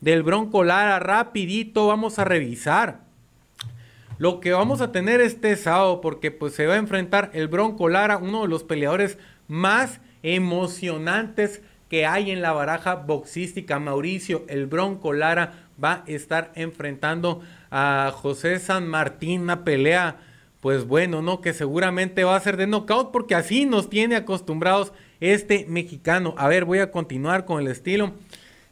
del Bronco Lara. Rapidito vamos a revisar lo que vamos a tener este sábado porque pues se va a enfrentar el Bronco Lara, uno de los peleadores más emocionantes que hay en la baraja boxística. Mauricio, el Bronco Lara va a estar enfrentando a José San Martín, una pelea pues bueno, ¿no? Que seguramente va a ser de knockout porque así nos tiene acostumbrados este mexicano. A ver, voy a continuar con el estilo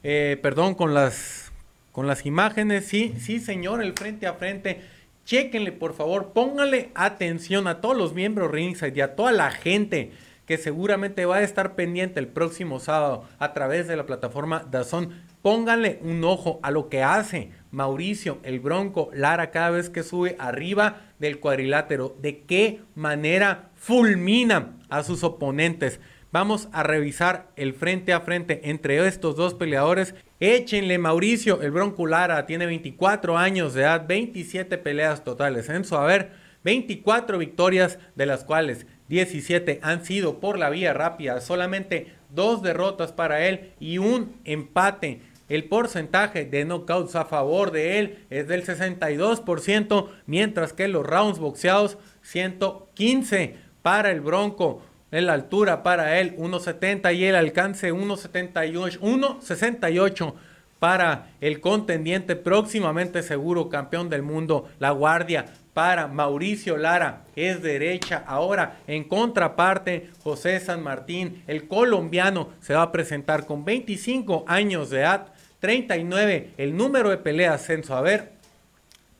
eh, perdón, con las, con las imágenes. Sí, sí, señor, el frente a frente. Chéquenle, por favor, pónganle atención a todos los miembros Ringside y a toda la gente que seguramente va a estar pendiente el próximo sábado a través de la plataforma Dazón. Pónganle un ojo a lo que hace Mauricio, el Bronco, Lara cada vez que sube arriba del cuadrilátero. De qué manera fulmina a sus oponentes. Vamos a revisar el frente a frente entre estos dos peleadores. Échenle Mauricio, el Bronco Lara, tiene 24 años de edad, 27 peleas totales en su haber, 24 victorias, de las cuales 17 han sido por la vía rápida, solamente dos derrotas para él y un empate. El porcentaje de knockouts a favor de él es del 62%, mientras que los rounds boxeados 115 para el Bronco en la altura para él 1.70 y el alcance 1.78, 1.68 para el contendiente próximamente seguro campeón del mundo, la guardia para Mauricio Lara es derecha. Ahora en contraparte, José San Martín, el colombiano, se va a presentar con 25 años de edad, 39 el número de peleas en a ver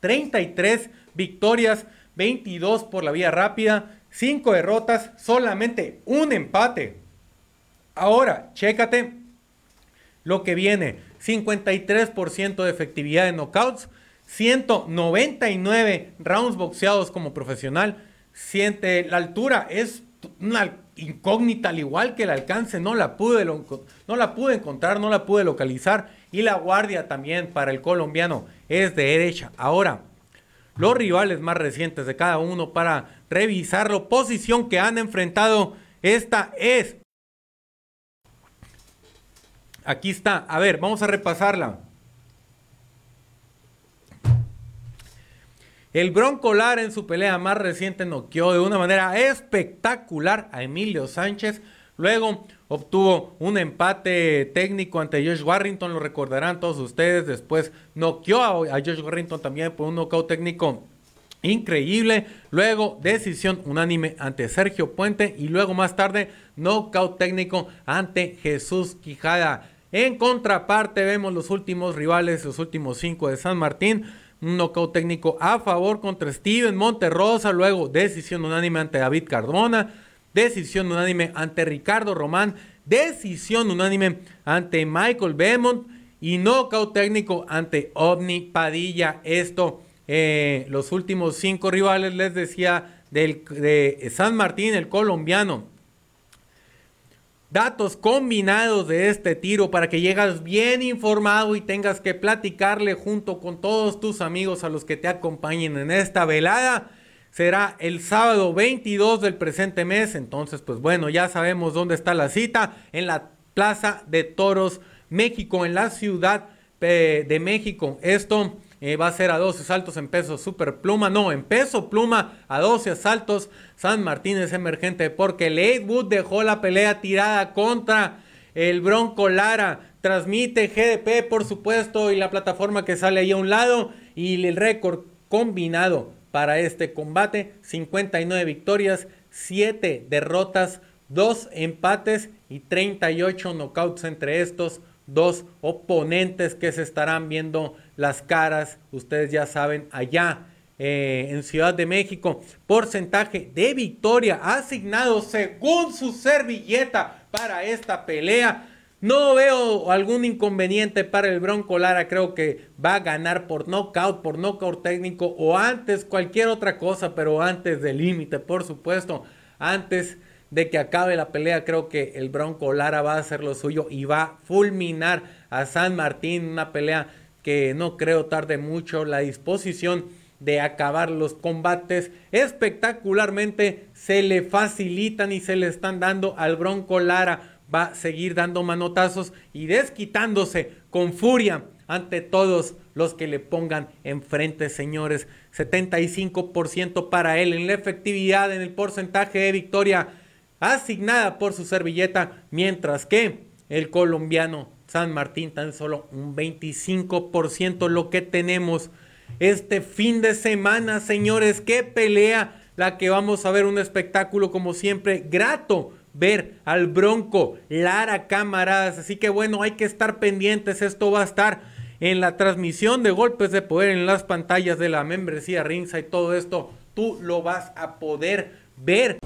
33 victorias, 22 por la vía rápida, cinco derrotas, solamente un empate. Ahora, chécate lo que viene. 53% de efectividad de knockouts, 199 rounds boxeados como profesional. Siente la altura es una incógnita al igual que el alcance, no la pude no la pude encontrar, no la pude localizar y la guardia también para el colombiano es de derecha. Ahora, los rivales más recientes de cada uno para revisar la posición que han enfrentado. Esta es. Aquí está. A ver, vamos a repasarla. El broncolar en su pelea más reciente noqueó de una manera espectacular a Emilio Sánchez Luego obtuvo un empate técnico ante Josh Warrington, lo recordarán todos ustedes. Después noqueó a, Josh Warrington también por un nocaut técnico increíble. Luego, decisión unánime ante Sergio Puente. Y luego, más tarde, nocaut técnico ante Jesús Quijada. En contraparte, vemos los últimos rivales, los últimos cinco de San Martín. Un knockout técnico a favor contra Steven Monterrosa. Luego, decisión unánime ante David Cardona. Decisión unánime ante Ricardo Román. Decisión unánime ante Michael Belmont. Y nocaut técnico ante Ovni Padilla. Esto, eh, los últimos cinco rivales, les decía, del, de San Martín, el colombiano. Datos combinados de este tiro para que llegas bien informado y tengas que platicarle junto con todos tus amigos a los que te acompañen en esta velada será el sábado 22 del presente mes. Entonces, pues bueno, ya sabemos dónde está la cita, en la Plaza de Toros, México, en la Ciudad eh, de México. Esto eh, va a ser a 12 saltos en peso super pluma, no, en peso pluma a 12 saltos. San Martín es emergente porque Leightwood dejó la pelea tirada contra el Bronco Lara. Transmite GDP, por supuesto, y la plataforma que sale ahí a un lado y el récord combinado para este combate. 59 victorias, 7 derrotas, 2 empates y 38 knockouts entre estos dos oponentes que se estarán viendo las caras, ustedes ya saben, allá eh, en Ciudad de México. Porcentaje de victoria asignado según su servilleta para esta pelea. No veo algún inconveniente para el Bronco Lara. Creo que va a ganar por knockout, por nocaut técnico o antes cualquier otra cosa, pero antes del límite, por supuesto. Antes de que acabe la pelea, creo que el Bronco Lara va a hacer lo suyo y va a fulminar a San Martín. Una pelea que no creo tarde mucho. La disposición de acabar los combates espectacularmente se le facilitan y se le están dando al Bronco Lara va a seguir dando manotazos y desquitándose con furia ante todos los que le pongan enfrente, señores. 75% para él en la efectividad, en el porcentaje de victoria asignada por su servilleta, mientras que el colombiano San Martín tan solo un 25% lo que tenemos este fin de semana, señores, qué pelea la que vamos a ver un espectáculo como siempre grato ver al Bronco Lara, camaradas. Así que bueno, hay que estar pendientes. Esto va a estar en la transmisión de golpes de poder en las pantallas de la membresía Rinsa y todo esto. Tú lo vas a poder ver.